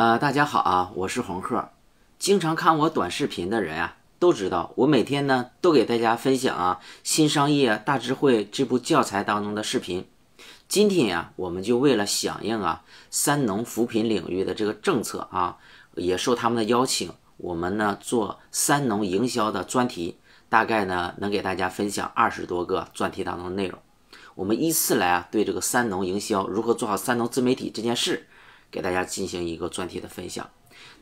呃，大家好啊，我是红鹤。经常看我短视频的人啊，都知道我每天呢都给大家分享啊新商业大智慧这部教材当中的视频。今天啊，我们就为了响应啊三农扶贫领域的这个政策啊，也受他们的邀请，我们呢做三农营销的专题，大概呢能给大家分享二十多个专题当中的内容。我们依次来啊，对这个三农营销如何做好三农自媒体这件事。给大家进行一个专题的分享。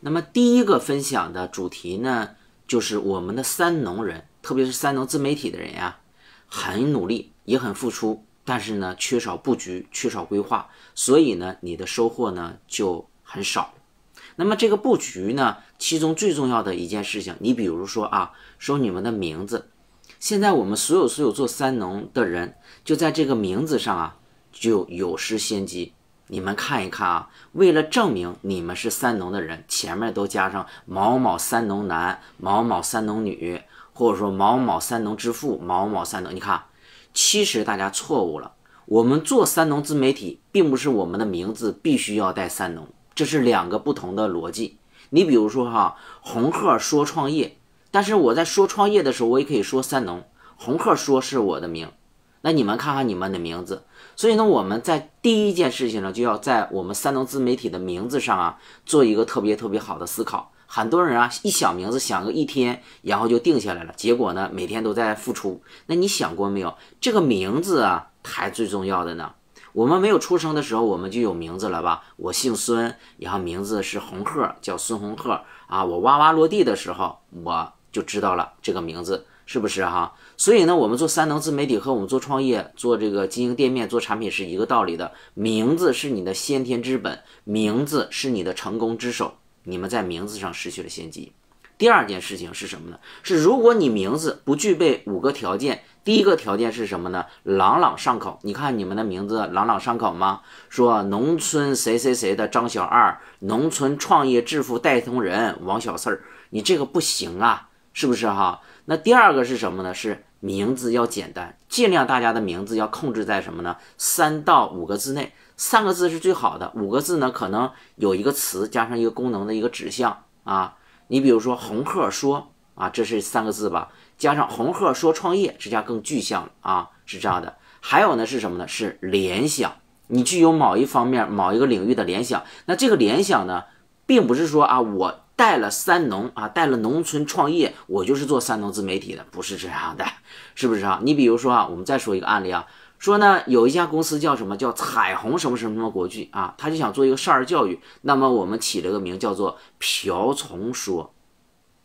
那么第一个分享的主题呢，就是我们的三农人，特别是三农自媒体的人呀，很努力也很付出，但是呢，缺少布局，缺少规划，所以呢，你的收获呢就很少。那么这个布局呢，其中最重要的一件事情，你比如说啊，说你们的名字。现在我们所有所有做三农的人，就在这个名字上啊，就有失先机。你们看一看啊，为了证明你们是三农的人，前面都加上某某三农男、某某三农女，或者说某某三农之父、某某三农。你看，其实大家错误了。我们做三农自媒体，并不是我们的名字必须要带三农，这是两个不同的逻辑。你比如说哈，红鹤说创业，但是我在说创业的时候，我也可以说三农。红鹤说是我的名。那你们看看你们的名字，所以呢，我们在第一件事情上就要在我们三农自媒体的名字上啊，做一个特别特别好的思考。很多人啊，一想名字想个一天，然后就定下来了，结果呢，每天都在付出。那你想过没有，这个名字啊，才最重要的呢。我们没有出生的时候，我们就有名字了吧？我姓孙，然后名字是红鹤，叫孙红鹤啊。我哇哇落地的时候，我就知道了这个名字。是不是哈？所以呢，我们做三农自媒体和我们做创业、做这个经营店面、做产品是一个道理的。名字是你的先天之本，名字是你的成功之首。你们在名字上失去了先机。第二件事情是什么呢？是如果你名字不具备五个条件，第一个条件是什么呢？朗朗上口。你看你们的名字朗朗上口吗？说农村谁谁谁的张小二，农村创业致富带头人王小四儿，你这个不行啊，是不是哈？那第二个是什么呢？是名字要简单，尽量大家的名字要控制在什么呢？三到五个字内，三个字是最好的。五个字呢，可能有一个词加上一个功能的一个指向啊。你比如说“红鹤说”啊，这是三个字吧？加上“红鹤说创业”这下更具象了啊，是这样的。还有呢是什么呢？是联想，你具有某一方面、某一个领域的联想。那这个联想呢，并不是说啊，我。带了三农啊，带了农村创业，我就是做三农自媒体的，不是这样的，是不是啊？你比如说啊，我们再说一个案例啊，说呢，有一家公司叫什么，叫彩虹什么什么什么国际啊，他就想做一个少儿教育，那么我们起了个名叫做瓢虫说。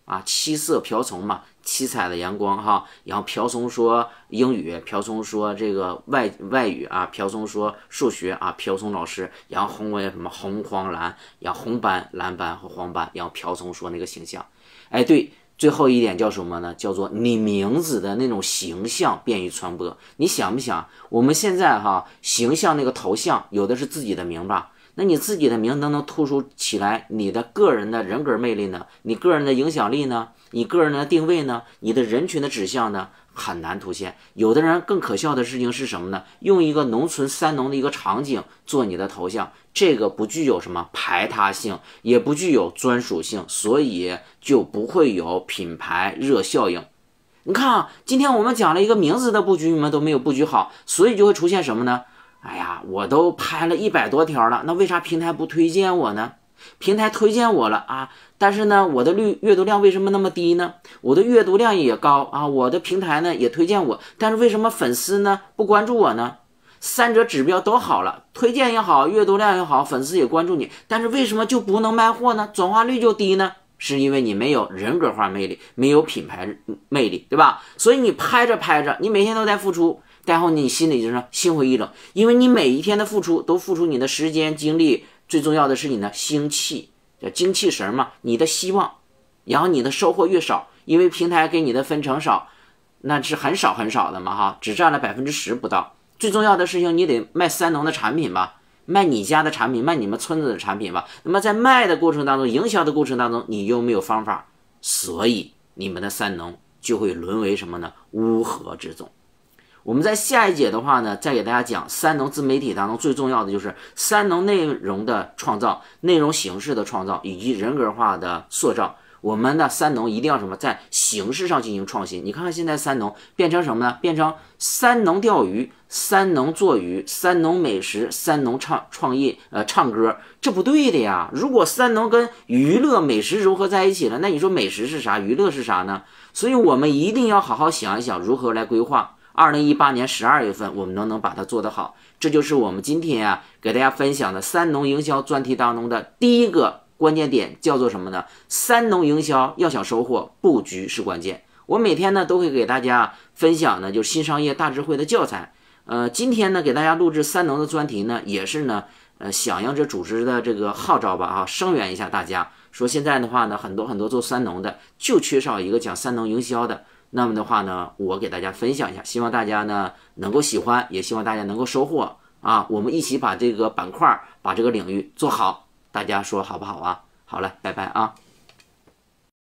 啊，七色瓢虫嘛，七彩的阳光哈，然后瓢虫说英语，瓢虫说这个外外语啊，瓢虫说数学啊，瓢虫老师，然后红为什么红黄蓝，然后红斑蓝斑和黄斑，然后瓢虫说那个形象，哎对，最后一点叫什么呢？叫做你名字的那种形象便于传播。你想不想我们现在哈形象那个头像，有的是自己的名吧？那你自己的名能不能突出起来？你的个人的人格魅力呢？你个人的影响力呢？你个人的定位呢？你的人群的指向呢？很难凸显。有的人更可笑的事情是什么呢？用一个农村三农的一个场景做你的头像，这个不具有什么排他性，也不具有专属性，所以就不会有品牌热效应。你看啊，今天我们讲了一个名字的布局，你们都没有布局好，所以就会出现什么呢？哎呀，我都拍了一百多条了，那为啥平台不推荐我呢？平台推荐我了啊，但是呢，我的率阅读量为什么那么低呢？我的阅读量也高啊，我的平台呢也推荐我，但是为什么粉丝呢不关注我呢？三者指标都好了，推荐也好，阅读量也好，粉丝也关注你，但是为什么就不能卖货呢？转化率就低呢？是因为你没有人格化魅力，没有品牌魅力，对吧？所以你拍着拍着，你每天都在付出。然后你心里就说心灰意冷，因为你每一天的付出都付出你的时间精力，最重要的是你的心气，叫精气神嘛，你的希望，然后你的收获越少，因为平台给你的分成少，那是很少很少的嘛，哈，只占了百分之十不到。最重要的事情，你得卖三农的产品吧，卖你家的产品，卖你们村子的产品吧。那么在卖的过程当中，营销的过程当中，你又没有方法，所以你们的三农就会沦为什么呢？乌合之众。我们在下一节的话呢，再给大家讲三农自媒体当中最重要的就是三农内容的创造、内容形式的创造以及人格化的塑造。我们的三农一定要什么？在形式上进行创新。你看看现在三农变成什么呢？变成三农钓鱼、三农做鱼、三农美食、三农唱创业呃唱歌，这不对的呀！如果三农跟娱乐、美食融合在一起了，那你说美食是啥？娱乐是啥呢？所以我们一定要好好想一想如何来规划。二零一八年十二月份，我们能能把它做得好？这就是我们今天啊给大家分享的三农营销专题当中的第一个关键点，叫做什么呢？三农营销要想收获，布局是关键。我每天呢都会给大家分享呢，就是新商业大智慧的教材。呃，今天呢给大家录制三农的专题呢，也是呢，呃，响应这组织的这个号召吧，啊，声援一下大家。说现在的话呢，很多很多做三农的就缺少一个讲三农营销的。那么的话呢，我给大家分享一下，希望大家呢能够喜欢，也希望大家能够收获啊。我们一起把这个板块儿，把这个领域做好，大家说好不好啊？好了，拜拜啊。